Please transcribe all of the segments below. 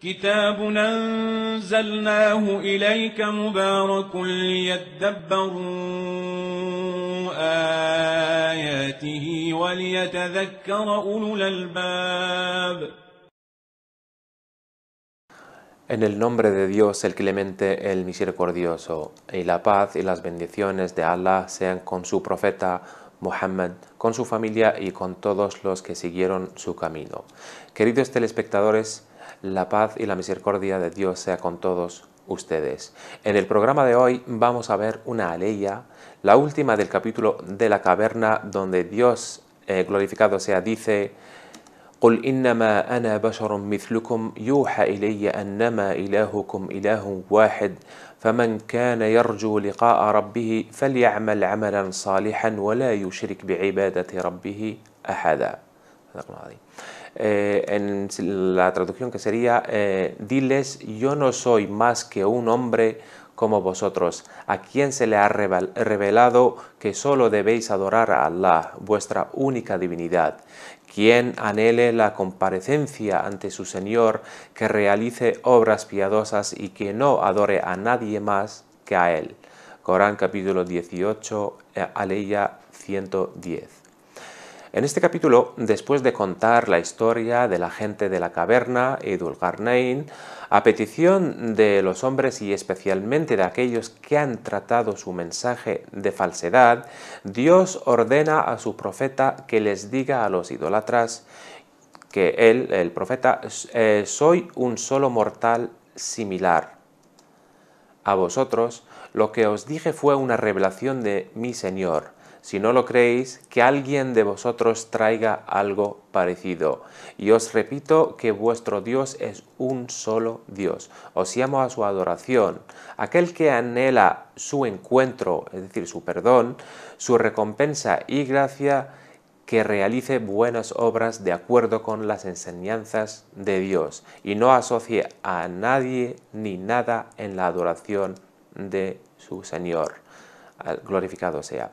En el nombre de Dios el clemente, el misericordioso, y la paz y las bendiciones de Allah sean con su profeta Muhammad, con su familia y con todos los que siguieron su camino. Queridos telespectadores, la paz y la misericordia de Dios sea con todos ustedes. En el programa de hoy vamos a ver una aleya, la última del capítulo de la caverna, donde Dios, eh, glorificado sea, dice, قل إنما أنا بشر مثلكم يوحى إلي أنما إلهكم إله واحد فمن كان يرجو لقاء ربه فليعمل عملا صالحا ولا يشرك بعبادة ربه أحدا. Eh, en la traducción que sería, eh, diles, yo no soy más que un hombre como vosotros, a quien se le ha revelado que solo debéis adorar a Allah, vuestra única divinidad. Quien anhele la comparecencia ante su Señor, que realice obras piadosas y que no adore a nadie más que a Él. Corán capítulo 18, eh, Aleya 110. En este capítulo, después de contar la historia de la gente de la caverna y a petición de los hombres y especialmente de aquellos que han tratado su mensaje de falsedad, Dios ordena a su profeta que les diga a los idolatras que él, el profeta, eh, soy un solo mortal similar. A vosotros lo que os dije fue una revelación de mi Señor si no lo creéis, que alguien de vosotros traiga algo parecido. Y os repito que vuestro Dios es un solo Dios. Os llamo a su adoración. Aquel que anhela su encuentro, es decir, su perdón, su recompensa y gracia, que realice buenas obras de acuerdo con las enseñanzas de Dios y no asocie a nadie ni nada en la adoración de su Señor. Glorificado sea.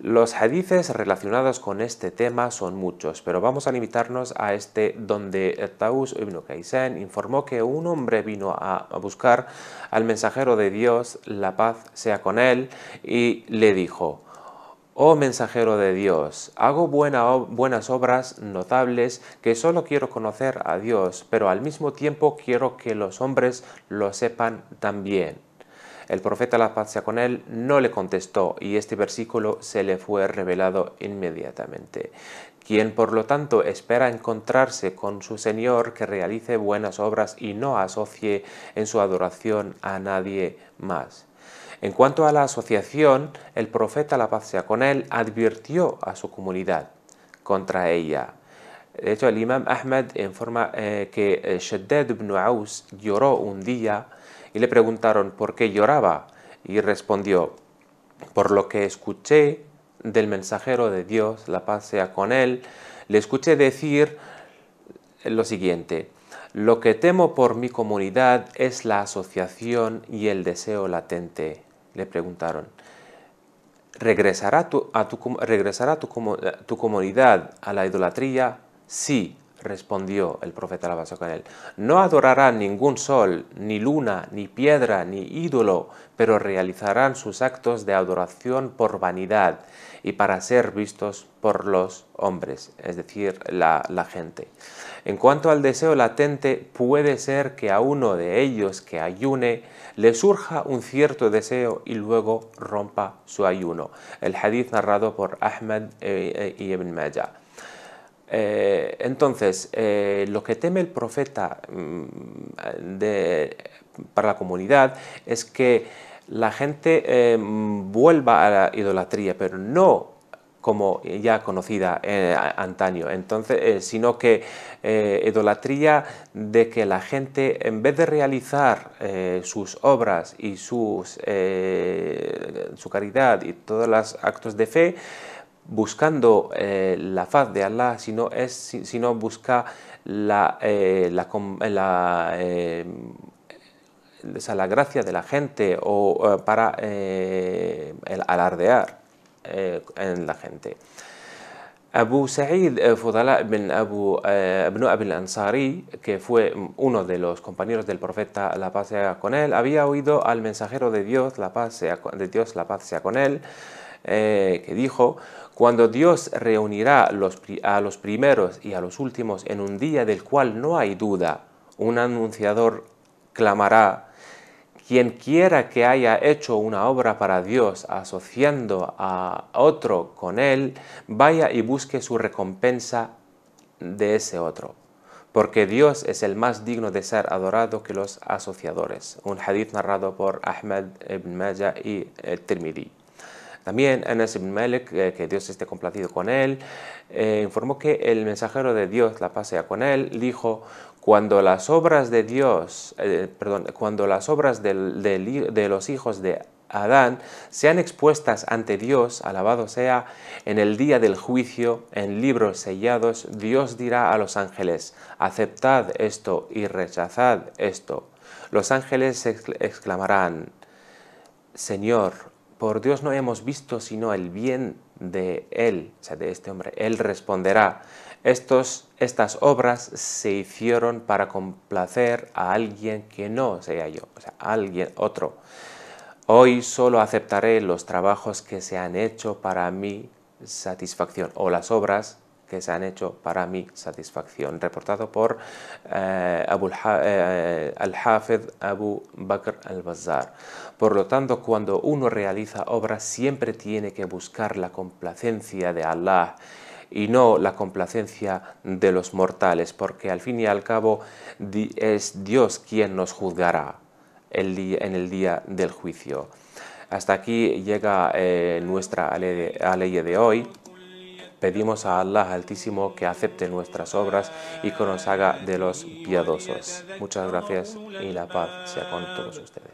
Los hadices relacionados con este tema son muchos, pero vamos a limitarnos a este donde Taus ibn Kaysen informó que un hombre vino a buscar al mensajero de Dios, la paz sea con él, y le dijo, Oh mensajero de Dios, hago buenas obras notables que solo quiero conocer a Dios, pero al mismo tiempo quiero que los hombres lo sepan también. El profeta, la paz sea con él, no le contestó y este versículo se le fue revelado inmediatamente. Quien por lo tanto espera encontrarse con su Señor que realice buenas obras y no asocie en su adoración a nadie más. En cuanto a la asociación, el profeta, la paz sea con él, advirtió a su comunidad contra ella. De hecho, el imam Ahmed informa eh, que eh, Shaddad ibn Aus lloró un día y le preguntaron por qué lloraba y respondió, por lo que escuché del mensajero de Dios, la paz sea con él, le escuché decir lo siguiente, lo que temo por mi comunidad es la asociación y el deseo latente. Le preguntaron, ¿regresará, tu, a tu comunidad a la idolatría? Sí, Respondió el profeta la con él, no adorarán ningún sol, ni luna, ni piedra, ni ídolo, pero realizarán sus actos de adoración por vanidad y para ser vistos por los hombres, es decir, la, la gente. En cuanto al deseo latente, puede ser que a uno de ellos que ayune le surja un cierto deseo y luego rompa su ayuno. El hadith narrado por Ahmed eh, eh, y Ibn Majah. Eh, entonces, eh, lo que teme el profeta mm, para la comunidad es que la gente eh, mm, vuelva a la idolatría, pero no como ya conocida eh, antaño, entonces, sino que idolatría de que la gente, en vez de realizar sus obras y su caridad y todos los actos de fe, buscando eh, la faz de Allah, sino, es, sino busca la, eh, eh, la, gracia de la gente o para alardear en la gente. Abu Sa'id Fudala ibn Abu, ibn al Ansari, que fue uno de los compañeros del profeta, la paz sea con él, había oído al mensajero de Dios, la paz sea, de Dios, la paz sea con él, eh, que dijo, cuando Dios reunirá a los primeros y a los últimos en un día del cual no hay duda, un anunciador clamará, quien quiera que haya hecho una obra para Dios asociando a otro con él, vaya y busque su recompensa de ese otro. Porque Dios es el más digno de ser adorado que los asociadores. Un hadith narrado por Ahmed ibn Majah y también en ibn eh, que Dios esté complacido con él, eh, informó que el mensajero de Dios, la pasea con él, dijo, cuando las obras de Dios, eh, perdón, cuando las obras de los hijos de Adán sean expuestas ante Dios, alabado sea, en el día del juicio, en libros sellados, Dios dirá a los ángeles, aceptad esto y rechazad esto. Los ángeles exclamarán, Señor, por Dios no hemos visto sino el bien de él, o sea, de este hombre. Él responderá, Estos, estas obras se hicieron para complacer a alguien que no sea yo, o sea, alguien otro. Hoy solo aceptaré los trabajos que se han hecho para mi satisfacción o las obras que se han hecho para mi satisfacción, reportado por eh, eh, Al-Hafid Abu Bakr al-Bazar. Por lo tanto, cuando uno realiza obras, siempre tiene que buscar la complacencia de Allah y no la complacencia de los mortales, porque al fin y al cabo es Dios quien nos juzgará en el día del juicio. Hasta aquí llega eh, nuestra ley de hoy. Pedimos a Allah Altísimo que acepte nuestras obras y que nos haga de los piadosos. Muchas gracias y la paz sea con todos ustedes.